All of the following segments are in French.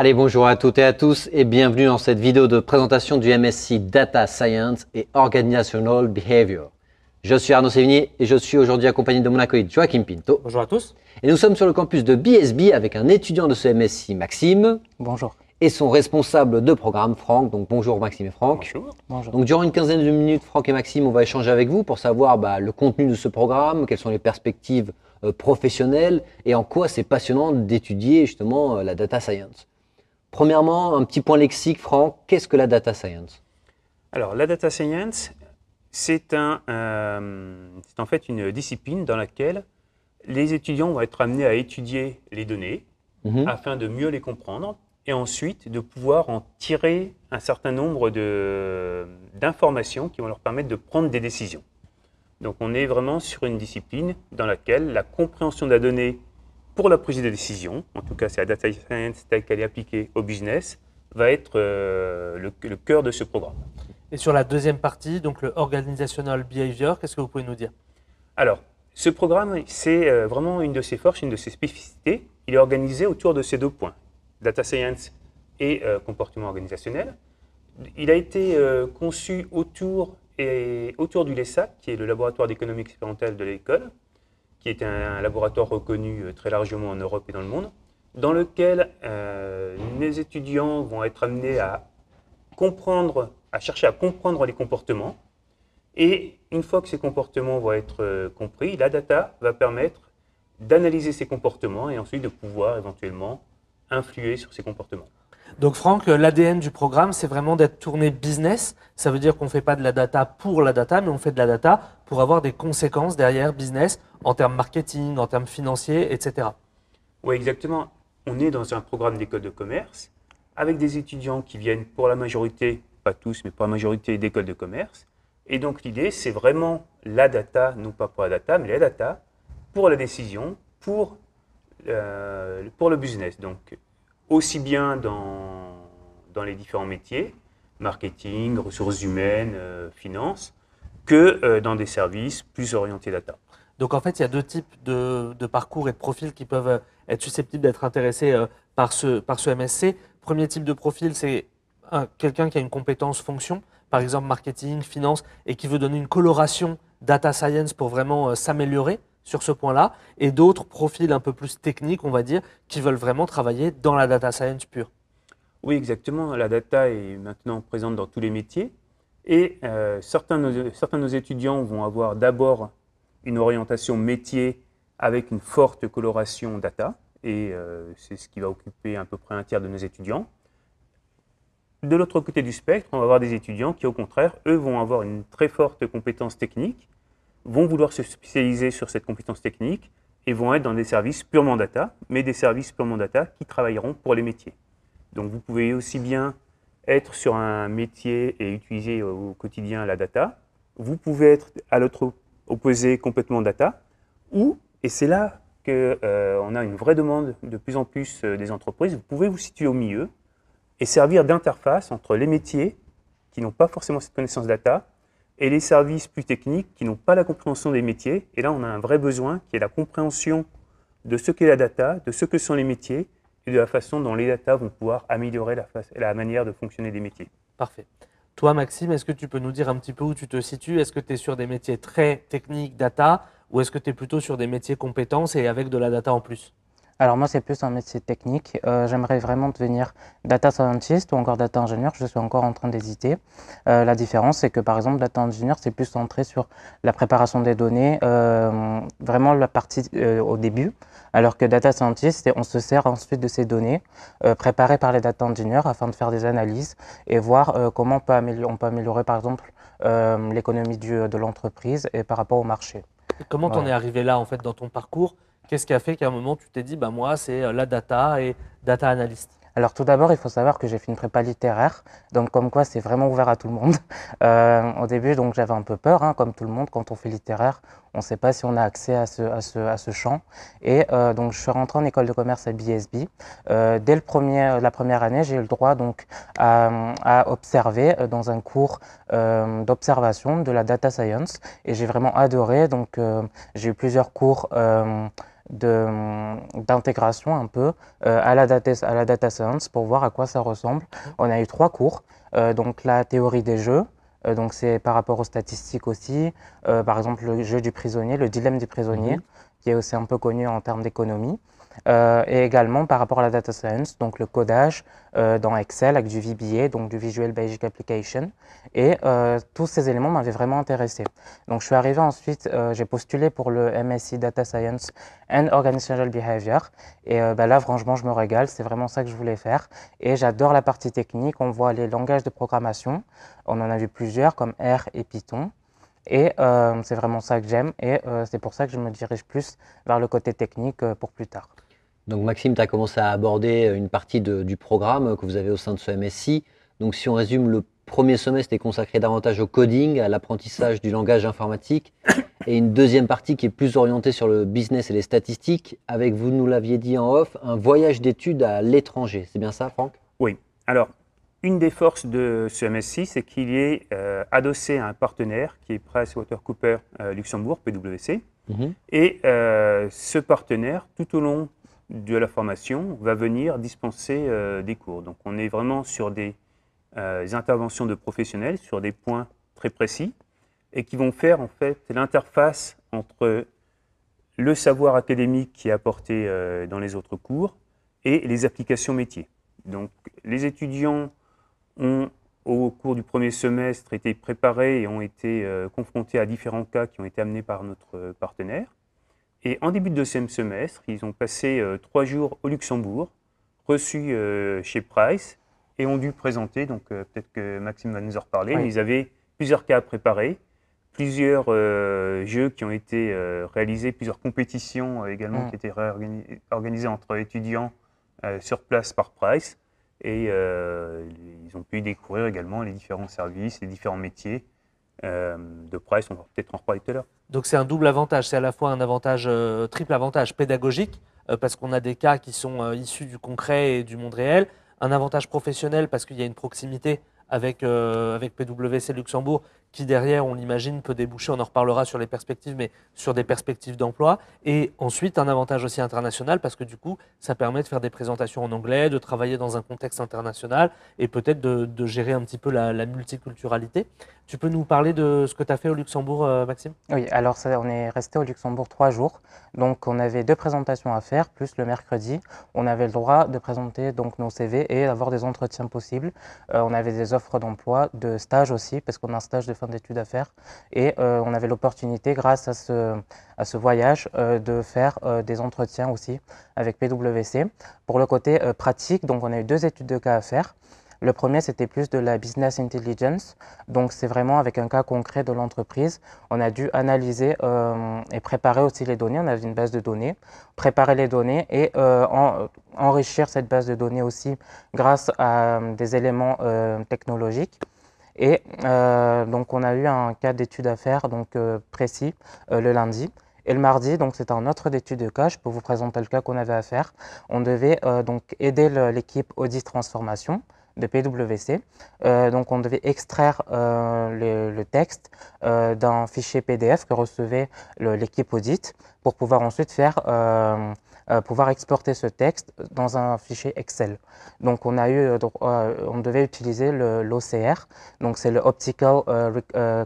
Allez, bonjour à toutes et à tous et bienvenue dans cette vidéo de présentation du MSc Data Science et Organizational Behavior. Je suis Arnaud Sévigné et je suis aujourd'hui accompagné de mon acolyte Joachim Pinto. Bonjour à tous. Et nous sommes sur le campus de BSB avec un étudiant de ce MSc, Maxime. Bonjour. Et son responsable de programme, Franck. Donc bonjour Maxime et Franck. Bonjour. Donc durant une quinzaine de minutes, Franck et Maxime, on va échanger avec vous pour savoir bah, le contenu de ce programme, quelles sont les perspectives euh, professionnelles et en quoi c'est passionnant d'étudier justement euh, la data science. Premièrement, un petit point lexique, Franck, qu'est-ce que la data science Alors, la data science, c'est un, euh, en fait une discipline dans laquelle les étudiants vont être amenés à étudier les données mhm. afin de mieux les comprendre et ensuite de pouvoir en tirer un certain nombre d'informations qui vont leur permettre de prendre des décisions. Donc on est vraiment sur une discipline dans laquelle la compréhension de la donnée pour la prise de décision, en tout cas c'est la data science telle qu'elle est appliquée au business, va être euh, le, cœur de ce programme. Et sur la deuxième partie, donc le organizational behavior, qu'est-ce que vous pouvez nous dire Alors, ce programme, c'est euh, vraiment une de ses forces, une de ses spécificités. Il est organisé autour de ces deux points, data science et euh, comportement organisationnel. Il a été conçu autour, et, autour du LESA, qui est le laboratoire d'économie expérimentale de l'école, qui est un laboratoire reconnu euh, très largement en Europe et dans le monde, dans lequel euh, les étudiants vont être amenés à comprendre, à chercher à comprendre les comportements. Et une fois que ces comportements vont être euh, compris, la data va permettre d'analyser ces comportements et ensuite de pouvoir éventuellement influer sur ces comportements. Donc Franck, l'ADN du programme, c'est vraiment d'être tourné business. Ça veut dire qu'on ne fait pas de la data pour la data, mais on fait de la data pour avoir des conséquences derrière business en termes marketing, en termes financiers, etc. Oui, exactement. On est dans un programme d'école de commerce avec des étudiants qui viennent pour la majorité, pas tous, mais pour la majorité d'école de commerce. Et donc l'idée, c'est vraiment la data, non pas pour la data, mais la data pour la décision, pour, euh, pour le business. Donc aussi bien dans, les différents métiers, marketing, ressources humaines, euh, finance, finances, que euh, dans des services plus orientés data. Donc en fait, il y a deux types de, parcours et de profils qui peuvent euh, être susceptibles d'être intéressés par, ce, par ce MSC. Premier type de profil, c'est quelqu'un qui a une compétence fonction, par exemple marketing, finance, et qui veut donner une coloration data science pour vraiment s'améliorer sur ce point-là, et d'autres profils un peu plus techniques, on va dire, qui veulent vraiment travailler dans la data science pure. Oui, exactement. La data est maintenant présente dans tous les métiers. Et euh, certains, de, certains nos étudiants vont avoir d'abord une orientation métier avec une forte coloration data. Et euh, c'est ce qui va occuper à peu près un tiers de nos étudiants. De l'autre côté du spectre, on va avoir des étudiants qui, au contraire, eux, vont avoir une très forte compétence technique vont vouloir se spécialiser sur cette compétence technique et vont être dans des services purement data, mais des services purement data qui travailleront pour les métiers. Donc vous pouvez aussi bien être sur un métier et utiliser au quotidien la data, vous pouvez être à l'autre opposé complètement data, ou, et c'est là qu'on euh, a une vraie demande de plus en plus euh, des entreprises, vous pouvez vous situer au milieu et servir d'interface entre les métiers qui n'ont pas forcément cette connaissance data et les services plus techniques qui n'ont pas la compréhension des métiers. Et là, on a un vrai besoin qui est la compréhension de ce qu'est la data, de ce que sont les métiers et de la façon dont les data vont pouvoir améliorer la, la manière de fonctionner des métiers. Parfait. Toi, Maxime, est-ce que tu peux nous dire un petit peu où tu te situes Est-ce que tu es sur des métiers très techniques, data, ou est-ce que tu es plutôt sur des métiers compétences et avec de la data en plus alors moi, c'est plus un métier technique. Euh, j'aimerais vraiment devenir data scientist ou encore data ingénieur. Je suis encore en train d'hésiter. Euh, la différence, c'est que par exemple, data engineer, c'est plus centré sur la préparation des données, euh, vraiment la partie au début. Alors que data scientist, on se sert ensuite de ces données préparées par les data engineers afin de faire des analyses et voir comment on peut, améliorer, par exemple l'économie de l'entreprise et par rapport au marché. comment tu t'en es arrivé là en fait dans ton parcours Qu'est-ce qui a fait qu'à un moment, tu t'es dit, bah, moi, c'est euh, la data et data analyst alors tout d'abord, il faut savoir que j'ai fait une prépa littéraire, donc comme quoi c'est vraiment ouvert à tout le monde. Euh, au début, donc j'avais un peu peur, hein, comme tout le monde, quand on fait littéraire, on ne sait pas si on a accès à ce, à ce, à ce champ. Et euh, donc je suis rentré en école de commerce à BSB. dès le premier, la première année, j'ai eu le droit donc à, à observer dans un cours d'observation de la data science, et j'ai vraiment adoré. Donc j'ai eu plusieurs cours Hum, d'intégration un peu euh, à, la data, science pour voir à quoi ça ressemble. On a eu trois cours, euh, donc la théorie des jeux, euh, donc c'est par rapport aux statistiques aussi, par exemple le jeu du prisonnier, le dilemme du prisonnier, mhm. qui est aussi un peu connu en termes d'économie. Euh, et également par rapport à la data science, donc le codage euh, dans Excel avec du VBA, donc du Visual Basic Application. Et euh, tous ces éléments m'avaient vraiment intéressé. Donc je suis arrivé ensuite, j'ai postulé pour le MSc Data Science and Organizational Behavior. Et bah là, franchement, je me régale, c'est vraiment ça que je voulais faire. Et j'adore la partie technique, on voit les langages de programmation, on en a vu plusieurs comme R et Python. Et c'est vraiment ça que j'aime et c'est pour ça que je me dirige plus vers le côté technique pour plus tard. Donc Maxime, tu as commencé à aborder euh, une partie du programme euh, que vous avez au sein de ce MSI. Donc si on résume, le premier semestre est consacré davantage au coding, à l'apprentissage du langage informatique, et une deuxième partie qui est plus orientée sur le business et les statistiques, avec, vous nous l'aviez dit en off, un voyage d'études à l'étranger. C'est bien ça, Franck Oui. Alors, une des forces de ce MSI, c'est qu'il est, euh, adossé à un partenaire qui est Water Cooper Luxembourg, PwC. Mhm. Et ce partenaire, tout au long de la formation va venir dispenser euh, des cours. Donc on est vraiment sur euh, des, interventions de professionnels, sur des points très précis, et qui vont faire en fait l'interface entre le savoir académique qui est apporté euh, dans les autres cours et les applications métiers. Donc les étudiants ont au cours du premier semestre été préparés et ont été confrontés à différents cas qui ont été amenés par notre partenaire. Et en début de deuxième semestre, ils ont passé euh, trois jours au Luxembourg, reçus euh, chez Price, et ont dû présenter, donc euh, peut-être que Maxime va nous en reparler, ils avaient plusieurs cas à préparer, plusieurs jeux qui ont été réalisés, plusieurs compétitions également mm. qui étaient organisées entre étudiants sur place par Price. Et ils ont pu découvrir également les différents services, les différents métiers euh, de presse, on va peut-être en reparler tout à l'heure. Donc c'est un double avantage, c'est à la fois un avantage, euh, triple avantage pédagogique, euh, parce qu'on a des cas qui sont issus du concret et du monde réel, un avantage professionnel parce qu'il y a une proximité avec, avec PwC Luxembourg qui derrière, on l'imagine, peut déboucher, on en reparlera sur les perspectives, mais sur des perspectives d'emploi. Et ensuite, un avantage aussi international, parce que du coup, ça permet de faire des présentations en anglais, de travailler dans un contexte international et peut-être de, gérer un petit peu la, multiculturalité. Tu peux nous parler de ce que tu as fait au Luxembourg, euh, Maxime Oui, alors ça, on est resté au Luxembourg trois jours. Donc, on avait deux présentations à faire, plus le mercredi, on avait le droit de présenter donc, nos CV et d'avoir des entretiens possibles. Euh, on avait des offres d'emploi, de stages aussi, parce qu'on a un stage de d'études à faire. Et euh, on avait l'opportunité, grâce à ce, à ce voyage, euh, de faire euh, des entretiens aussi avec PwC. Pour le côté pratique, donc on a eu deux études de cas à faire. Le premier, c'était plus de la business intelligence. Donc, c'est vraiment avec un cas concret de l'entreprise. On a dû analyser et préparer aussi les données. On avait une base de données, préparer les données et enrichir cette base de données aussi grâce à des éléments technologiques. Et euh, donc on a eu un cas d'étude à faire euh, précis euh, le lundi. Et le mardi, donc c'était un autre d'étude de cas, je peux vous présenter le cas qu'on avait à faire. On devait donc aider l'équipe audit transformation de PWC. Euh, donc on devait extraire euh, le, texte euh, d'un fichier PDF que recevait l'équipe audit pour pouvoir ensuite faire pouvoir exporter ce texte dans un fichier Excel. Donc on a eu on devait utiliser l'OCR, donc c'est le Optical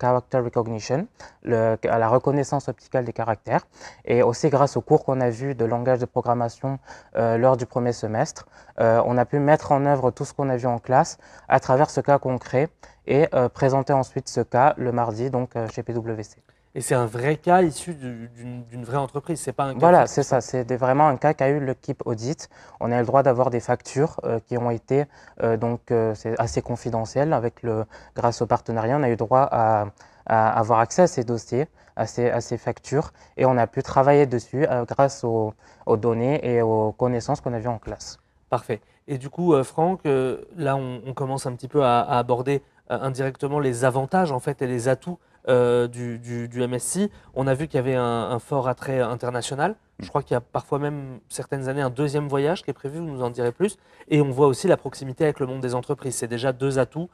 Character Recognition, la reconnaissance opticale des caractères. Et aussi grâce au cours qu'on a vu de langage de programmation lors du premier semestre, on a pu mettre en œuvre tout ce qu'on a vu en en classe à travers ce cas concret et euh, présenter ensuite ce cas le mardi donc euh, chez PwC. Et c'est un vrai cas issu d'une vraie entreprise, c'est pas un cas Voilà, c'est ça, c'est vraiment un cas qu'a eu l'équipe audit. On a eu le droit d'avoir des factures euh, qui ont été, donc c'est assez confidentielles. avec le, grâce au partenariat, on a eu droit à, avoir accès à ces dossiers, à ces, factures, et on a pu travailler dessus grâce aux, aux données et aux connaissances qu'on avait en classe. Parfait. Et du coup, euh, Franck, euh, là, on, commence un petit peu à, aborder euh, indirectement les avantages en fait et les atouts du, MSI. On a vu qu'il y avait un, fort attrait international. Mm. Je crois qu'il y a parfois même certaines années un deuxième voyage qui est prévu, vous nous en direz plus. Et on voit aussi la proximité avec le monde des entreprises. C'est déjà deux atouts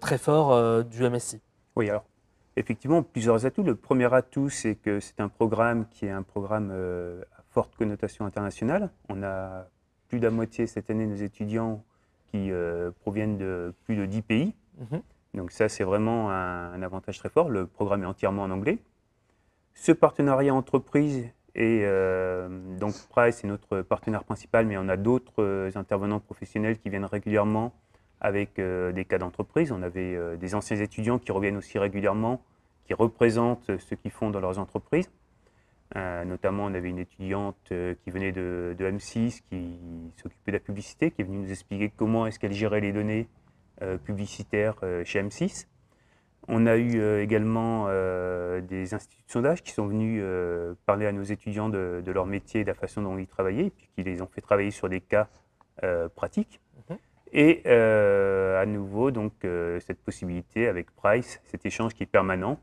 très forts du MSI. Oui, alors effectivement, plusieurs atouts. Le premier atout, c'est que c'est un programme qui est un programme à forte connotation internationale. On a plus de la moitié cette année nos étudiants qui euh, proviennent de plus de 10 pays. Mhm. Donc ça, c'est vraiment un, avantage très fort. Le programme est entièrement en anglais. Ce partenariat entreprise et euh, donc Price est notre partenaire principal, mais on a d'autres euh, intervenants professionnels qui viennent régulièrement avec des cas d'entreprise. On avait des anciens étudiants qui reviennent aussi régulièrement, qui représentent ce qu'ils font dans leurs entreprises. Euh, notamment, on avait une étudiante euh, qui venait de, M6, qui s'occupait de la publicité, qui est venue nous expliquer comment est-ce qu'elle gérait les données euh, publicitaires chez M6. On a eu également des instituts de sondage qui sont venus parler à nos étudiants de, leur métier, de la façon dont ils travaillaient, et puis qui les ont fait travailler sur des cas pratiques. Mhm. Et à nouveau, donc, cette possibilité avec Price, cet échange qui est permanent,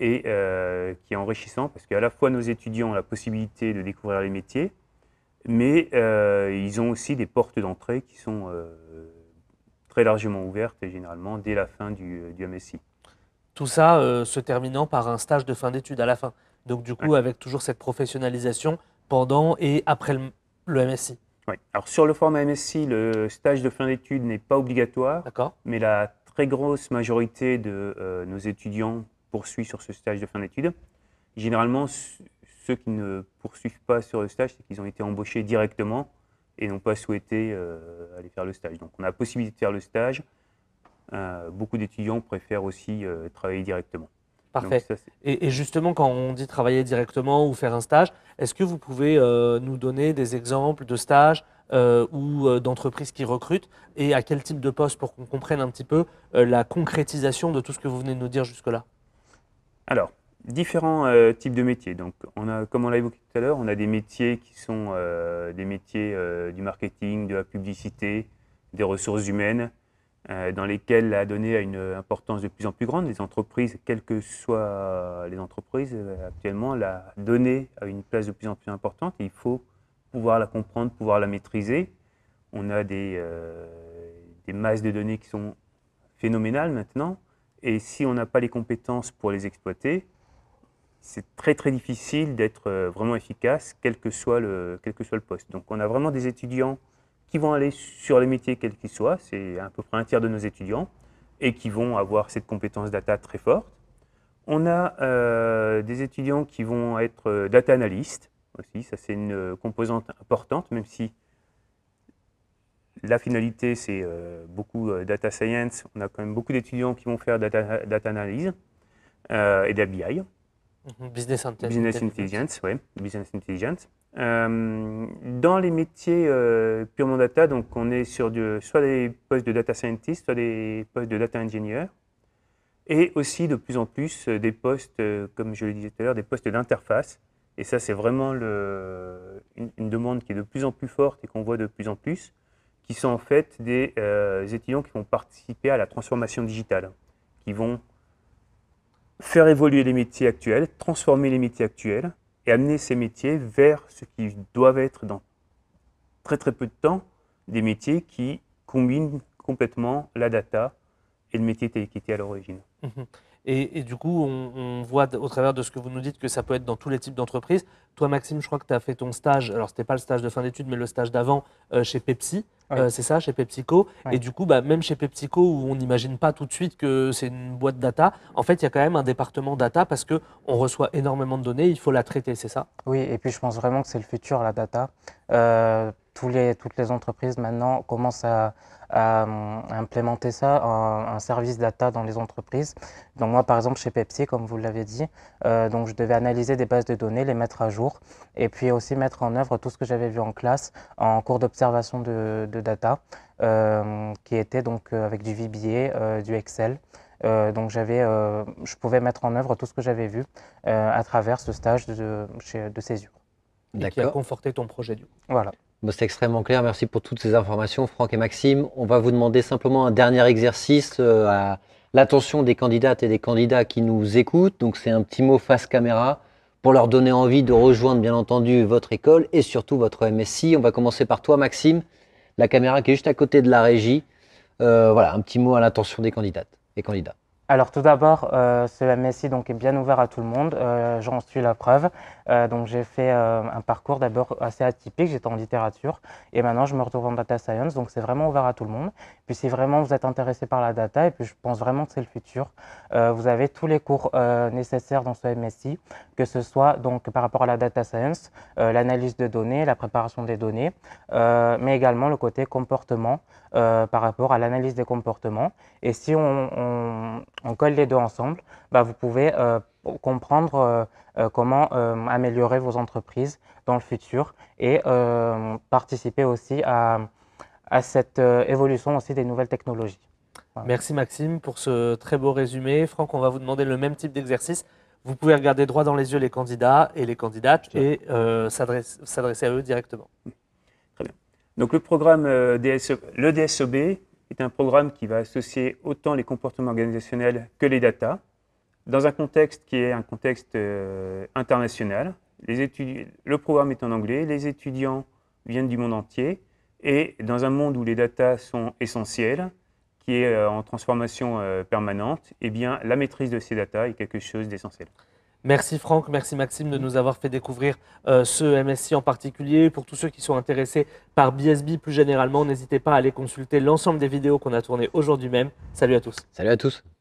et euh, qui est enrichissant parce qu'à la fois nos étudiants ont la possibilité de découvrir les métiers, mais euh, ils ont aussi des portes d'entrée qui sont euh, très largement ouvertes et généralement dès la fin du, MSI. Tout ça se terminant par un stage de fin d'études à la fin. Donc du coup, avec toujours cette professionnalisation pendant et après le, MSI. Oui. Alors sur le format MSI, le stage de fin d'études n'est pas obligatoire, mais la très grosse majorité de nos étudiants poursuit sur ce stage de fin d'études. Généralement, ceux qui ne poursuivent pas sur le stage, c'est qu'ils ont été embauchés directement et n'ont pas souhaité euh, aller faire le stage. Donc on a la possibilité de faire le stage. Euh, beaucoup d'étudiants préfèrent aussi euh, travailler directement. Parfait. et, et, justement, quand on dit travailler directement ou faire un stage, est-ce que vous pouvez nous donner des exemples de stages ou d'entreprises qui recrutent et à quel type de poste pour qu'on comprenne un petit peu la concrétisation de tout ce que vous venez de nous dire jusque-là alors, différents euh, types de métiers. Donc, on a, comme on l'a évoqué tout à l'heure, on a des métiers qui sont euh, des métiers euh, du marketing, de la publicité, des ressources humaines, dans lesquels la donnée a une importance de plus en plus grande. Les entreprises, quelles que soient les entreprises, actuellement, la donnée a une place de plus en plus importante il faut pouvoir la comprendre, pouvoir la maîtriser. On a des masses de données qui sont phénoménales maintenant et si on n'a pas les compétences pour les exploiter, c'est très très difficile d'être euh, vraiment efficace, quel que, soit le, quel que soit le poste. Donc on a vraiment des étudiants qui vont aller sur les métiers quels qu'ils soient, c'est à peu près un tiers de nos étudiants, et qui vont avoir cette compétence data très forte. On a euh, des étudiants qui vont être euh, data analystes aussi, ça c'est une composante importante, même si la finalité, c'est euh, beaucoup euh, data science. On a quand même beaucoup d'étudiants qui vont faire data, data analyse euh, et d'ABI. Mhm. Business Intelligence. Business Intelligence, oui. Business Intelligence. dans les métiers purement data, donc on est sur soit des postes de data scientist, soit des postes de data engineer, et aussi de plus en plus des postes, comme je le disais tout à l'heure, des postes d'interface. Et ça, c'est vraiment une, demande qui est de plus en plus forte et qu'on voit de plus en plus qui sont en fait des euh, étudiants qui vont participer à la transformation digitale, qui vont faire évoluer les métiers actuels, transformer les métiers actuels et amener ces métiers vers ce qui doivent être dans très très peu de temps, des métiers qui combinent complètement la data et le métier tel qu'il à l'origine. Mhm. Et, du coup, on, voit au travers de ce que vous nous dites que ça peut être dans tous les types d'entreprises. Toi, Maxime, je crois que tu as fait ton stage, alors c'était pas le stage de fin d'études, mais le stage d'avant euh, chez Pepsi. Euh, c'est ça, chez PepsiCo. Et du coup, bah, même chez PepsiCo, où on n'imagine pas tout de suite que c'est une boîte data, en fait, il y a quand même un département data parce qu'on reçoit énormément de données, il faut la traiter, c'est ça Oui, et puis je pense vraiment que c'est le futur, la data. Euh, toutes les entreprises maintenant commencent à, euh, implémenter ça, un, service data dans les entreprises. Donc moi, par exemple, chez Pepsi, comme vous l'avez dit, euh, donc je devais analyser des bases de données, les mettre à jour, et puis aussi mettre en œuvre tout ce que j'avais vu en classe en cours d'observation de, data, euh, qui était donc avec du VBA, du Excel. donc j'avais, je pouvais mettre en œuvre tout ce que j'avais vu à travers ce stage de, de, de Césure. Et qui a conforté ton projet du coup. Voilà c'est extrêmement clair. Merci pour toutes ces informations, Franck et Maxime. On va vous demander simplement un dernier exercice euh, à l'attention des candidates et des candidats qui nous écoutent. Donc, c'est un petit mot face caméra pour leur donner envie de rejoindre, bien entendu, votre école et surtout votre MSI. On va commencer par toi, Maxime. La caméra qui est juste à côté de la régie. Euh, voilà, un petit mot à l'attention des candidates et candidats alors tout d'abord, euh, ce MSI donc, est bien ouvert à tout le monde, euh, j'en suis la preuve. Euh, donc j'ai fait un parcours d'abord assez atypique, j'étais en littérature et maintenant je me retrouve en data science, donc c'est vraiment ouvert à tout le monde. Puis si vraiment vous êtes intéressé par la data, et puis je pense vraiment que c'est le futur, vous avez tous les cours nécessaires dans ce MSI, que ce soit donc par rapport à la data science, l'analyse de données, la préparation des données, mais également le côté comportement par rapport à l'analyse des comportements. Et si on on colle les deux ensemble, bah, vous pouvez euh, comprendre euh, euh, comment améliorer vos entreprises dans le futur et participer aussi à, à cette évolution aussi des nouvelles technologies. Merci Maxime pour ce très beau résumé. Franck, on va vous demander le même type d'exercice. Vous pouvez regarder droit dans les yeux les candidats et les candidates et s'adresser à eux directement. Très bien. Donc le programme e, le DSOB, e est un programme qui va associer autant les comportements organisationnels que les data dans un contexte qui est un contexte euh, international. le programme est en anglais, les étudiants viennent du monde entier et dans un monde où les data sont essentielles, qui est euh, en transformation euh, permanente, eh bien, la maîtrise de ces data est quelque chose d'essentiel. Merci Franck, merci Maxime de nous avoir fait découvrir euh, ce MSI en particulier. Pour tous ceux qui sont intéressés par BSB plus généralement, n'hésitez pas à aller consulter l'ensemble des vidéos qu'on a tournées aujourd'hui même. Salut à tous. Salut à tous.